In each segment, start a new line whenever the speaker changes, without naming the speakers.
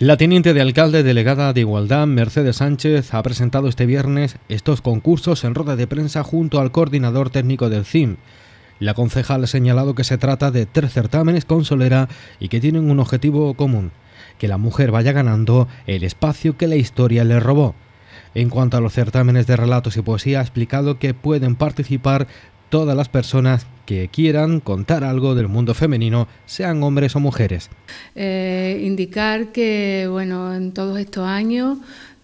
La teniente de alcalde delegada de Igualdad, Mercedes Sánchez, ha presentado este viernes estos concursos en rueda de prensa junto al coordinador técnico del CIM. La concejal ha señalado que se trata de tres certámenes con solera y que tienen un objetivo común, que la mujer vaya ganando el espacio que la historia le robó. En cuanto a los certámenes de relatos y poesía, ha explicado que pueden participar todas las personas que quieran contar algo del mundo femenino, sean hombres o mujeres.
Eh, indicar que, bueno, en todos estos años,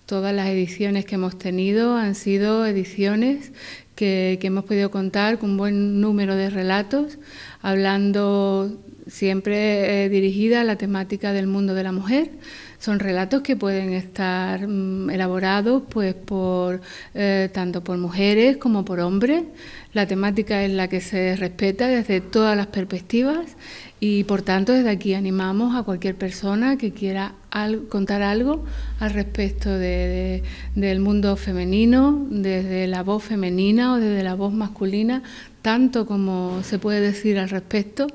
todas las ediciones que hemos tenido han sido ediciones que, hemos podido contar con un buen número de relatos, hablando siempre eh, dirigida a la temática del mundo de la mujer son relatos que pueden estar mm, elaborados pues por eh, tanto por mujeres como por hombres. La temática es la que se respeta desde todas las perspectivas y por tanto, desde aquí animamos a cualquier persona que quiera contar algo al respecto del mundo femenino, desde la voz femenina o desde la voz masculina, tanto como se puede decir al respecto,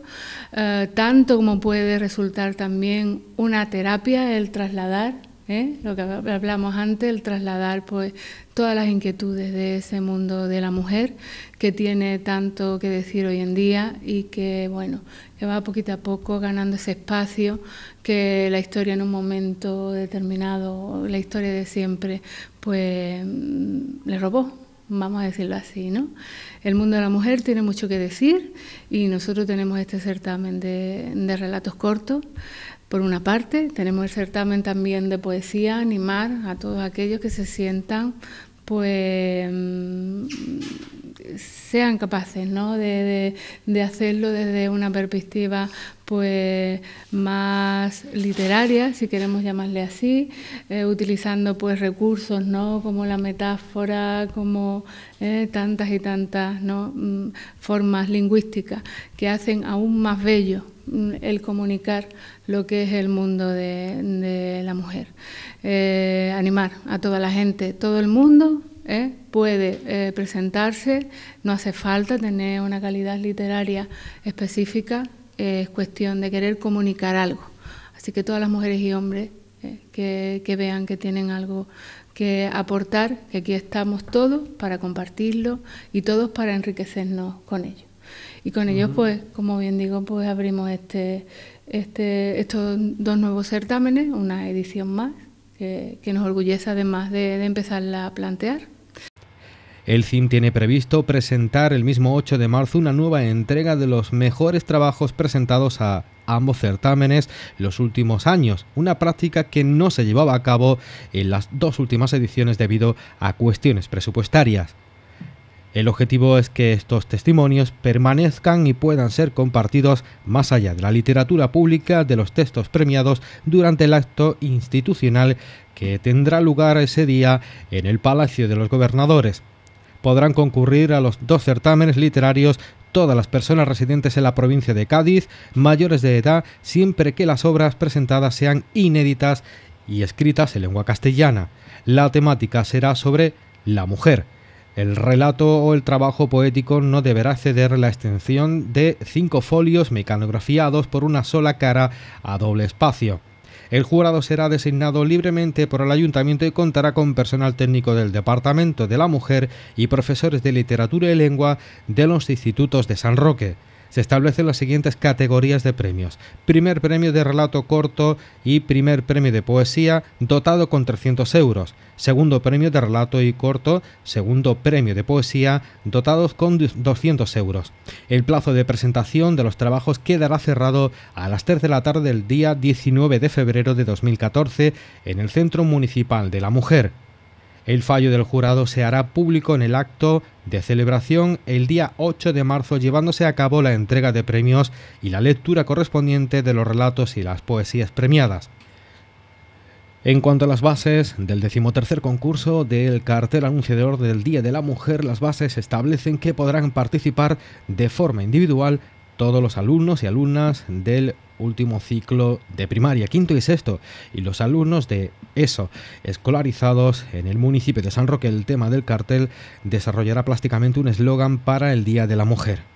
eh, tanto como puede resultar también una terapia el trasladar ¿eh? lo que hablamos antes, el trasladar pues todas las inquietudes de ese mundo de la mujer que tiene tanto que decir hoy en día y que bueno, que va poquito a poco ganando ese espacio que la historia en un momento determinado, la historia de siempre, pues mm, le robó vamos a decirlo así, ¿no? El mundo de la mujer tiene mucho que decir y nosotros tenemos este certamen de relatos cortos por una parte, tenemos el certamen también de poesía, animar a todos aquellos que se sientan pues sean capaces de, hacerlo desde una perspectiva pues más literaria, si queremos llamarle así, eh, utilizando pues recursos ¿no? como la metáfora, como eh, tantas y tantas mm, formas lingüísticas que hacen aún más bello mm, el comunicar lo que es el mundo de, la mujer. Eh, animar a toda la gente, todo el mundo ¿eh? puede eh, presentarse, no hace falta tener una calidad literaria específica, eh, es cuestión de querer comunicar algo. Así que todas las mujeres y hombres que, vean que tienen algo que aportar, que aquí estamos todos para compartirlo y todos para enriquecernos con ellos. Y con ellos, pues, como bien digo, pues abrimos este, este, estos dos nuevos certámenes, una edición más, que, nos orgullece además de empezarla a plantear.
El CIM tiene previsto presentar el mismo 8 de marzo una nueva entrega de los mejores trabajos presentados a ambos certámenes los últimos años, una práctica que no se llevaba a cabo en las dos últimas ediciones debido a cuestiones presupuestarias. El objetivo es que estos testimonios permanezcan y puedan ser compartidos más allá de la literatura pública de los textos premiados durante el acto institucional que tendrá lugar ese día en el Palacio de los Gobernadores podrán concurrir a los dos certámenes literarios todas las personas residentes en la provincia de Cádiz, mayores de edad, siempre que las obras presentadas sean inéditas y escritas en lengua castellana. La temática será sobre la mujer. El relato o el trabajo poético no deberá ceder la extensión de cinco folios mecanografiados por una sola cara a doble espacio. El jurado será designado libremente por el ayuntamiento y contará con personal técnico del Departamento de la Mujer y profesores de literatura y lengua de los institutos de San Roque se establecen las siguientes categorías de premios. Primer premio de relato corto y primer premio de poesía dotado con 300 euros. Segundo premio de relato y corto, segundo premio de poesía dotados con 200 euros. El plazo de presentación de los trabajos quedará cerrado a las 3 de la tarde del día 19 de febrero de 2014 en el Centro Municipal de la Mujer. El fallo del jurado se hará público en el acto de celebración el día 8 de marzo, llevándose a cabo la entrega de premios y la lectura correspondiente de los relatos y las poesías premiadas. En cuanto a las bases del decimotercer concurso del cartel anunciador del Día de la Mujer, las bases establecen que podrán participar de forma individual todos los alumnos y alumnas del último ciclo de primaria, quinto y sexto, y los alumnos de ESO, escolarizados en el municipio de San Roque. El tema del cartel desarrollará plásticamente un eslogan para el Día de la Mujer.